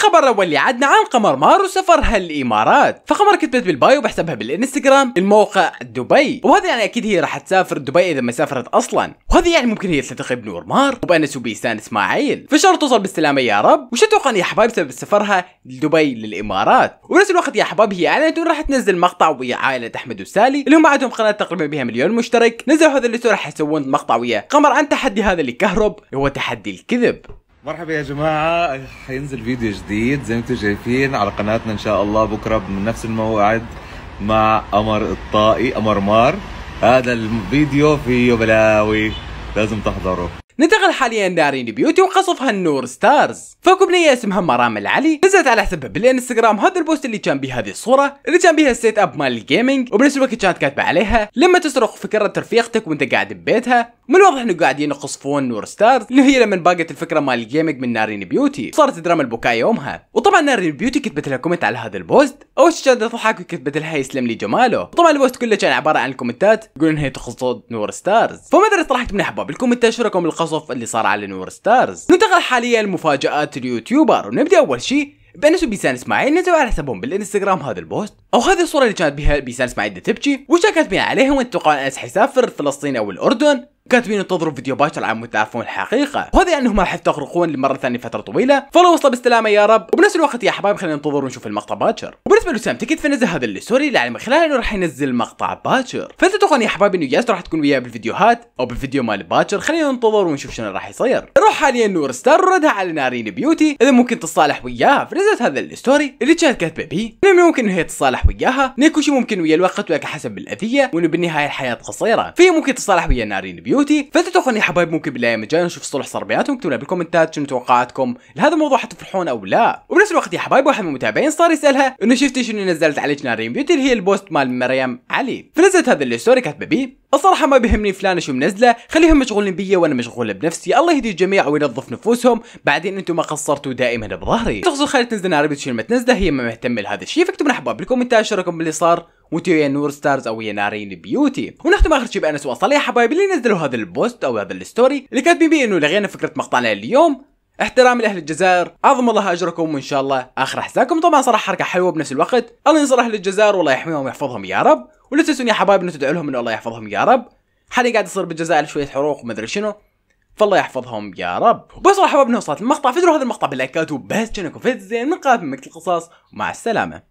الخبر الاول اللي عدنا عن قمر مارو سفرها للامارات فقمر كتبت بالبايو بحسابها بالانستغرام الموقع دبي وهذا يعني اكيد هي راح تسافر دبي اذا ما سافرت اصلا وهذا يعني ممكن هي تلتقي بنور مار وبانس وبيسان اسماعيل فشرط توصل بالسلامه يا رب وش تتوقع يا حبايب سبب سفرها لدبي للامارات ونفس الوقت يا حبايب هي اعلنت انه راح تنزل مقطع ويا عائله احمد وسالي اللي هم عندهم قناه تقريبا بها مليون مشترك نزلوا هذا اللي راح يسوون مقطع ويا قمر عن تحدي هذا اللي كهرب هو تحدي الكذب مرحبا يا جماعة حينزل فيديو جديد زي ما انتم شايفين على قناتنا ان شاء الله بكرة من نفس الموعد مع قمر الطائي قمر مار هذا الفيديو فيه بلاوي لازم تحضره ننتقل حاليا لارين بيوتي وقصفها النور ستارز بنية اسمها مرام العلي نزلت على حسابها بالانستغرام هذا البوست اللي كان بهذه هذه الصورة اللي كان بها السيت اب مال الجيمنج وبنفس الوقت كانت كاتبة عليها لما تسرق فكرة رفيقتك وانت قاعد ببيتها من الواضح انه قاعدين يقصفون نور ستارز اللي هي لما باقت الفكرة مال الجيمنج من نارين بيوتي صارت دراما البكاء يومها وطبعا نارين بيوتي كتبت لها كومنت على هذا البوست اول شيء كانت تضحك وكتبت لها يسلم لي جماله طبعا البوست كله كان عبارة عن الكومنتات يقولون انها تقصد نور ستارز فما ادري طرحت من احباب الكومنتات شو رأيكم القصد التعاطف اللي صار على نور ستارز ننتقل حاليا لمفاجآت اليوتيوبر ونبدأ أول شيء بانس وبيسان اسماعيل نزلوا على حسابهم بالانستغرام هذا البوست او هذه الصوره اللي كانت بها بيسان اسماعيل تبكي وشكت بها عليهم ان انس حيسافر فلسطين او الاردن كاتبين انتظروا فيديو باكر عن تعرفون الحقيقه وهذا انهم راح يفترقون لمره ثانيه فتره طويله فلو وصل بالسلامه يا رب وبنفس الوقت يا حبايب خلينا ننتظر ونشوف المقطع باكر وبالنسبه لوسام تكت فنزل هذا الستوري اللي من خلاله انه راح ينزل المقطع باكر فتتوقعون يا حبايب انه ياسر راح تكون وياه بالفيديوهات او بالفيديو مال باكر خلينا ننتظر ونشوف شنو راح يصير روح حاليا نور ستار ردها على نارين بيوتي اذا ممكن تتصالح وياها فنزلت هذا الستوري اللي كانت كاتبه بيه انه ممكن انه هي تتصالح وياها نيكوشي ممكن ويا الوقت وياك حسب الاذيه وانه بالنهايه الحياه قصيره فهي ممكن تتصالح ويا نارين بيوتي بيوتي فتتوخن يا حبايب ممكن بالله جاي نشوف صلح صربيات بيناتهم اكتبوا لنا بالكومنتات شنو توقعاتكم لهذا الموضوع حتفرحون او لا وبنفس الوقت يا حبايب واحد من المتابعين صار يسالها انه شفتي شنو نزلت على ريم بيوتي اللي هي البوست مال مريم علي فنزلت هذا الستوري كاتبه بيه الصراحه ما بيهمني فلان شو منزله خليهم مشغولين بي وانا مشغوله بنفسي الله يهدي الجميع وينظف نفوسهم بعدين انتم ما قصرتوا دائما بظهري تقصد خالد تنزل بيوتي شنو ما تنزله هي ما مهتمه لهذا الشيء فاكتبوا لنا حبايب بالكومنتات رايكم باللي صار وانتوا يا نور ستارز او يا نارين بيوتي ونختم اخر شيء بانس وصل يا حبايبي اللي نزلوا هذا البوست او هذا الستوري اللي كاتبين بيه انه لغينا فكره مقطعنا اليوم احترام لاهل الجزائر عظم الله اجركم وان شاء الله اخر احزاكم طبعا صراحه حركه حلوه بنفس الوقت الله ينصر اهل الجزائر والله يحميهم ويحفظهم يا رب ولا تنسون يا حبايبي انه تدعوا لهم انه الله يحفظهم يا رب حاليا قاعد يصير بالجزائر شويه حروق ومدري شنو فالله يحفظهم يا رب وبس راح حبايبنا وصلت المقطع فيدروا هذا المقطع باللايكات وبس كانكم في الزين من قناه مكتب ومع السلامه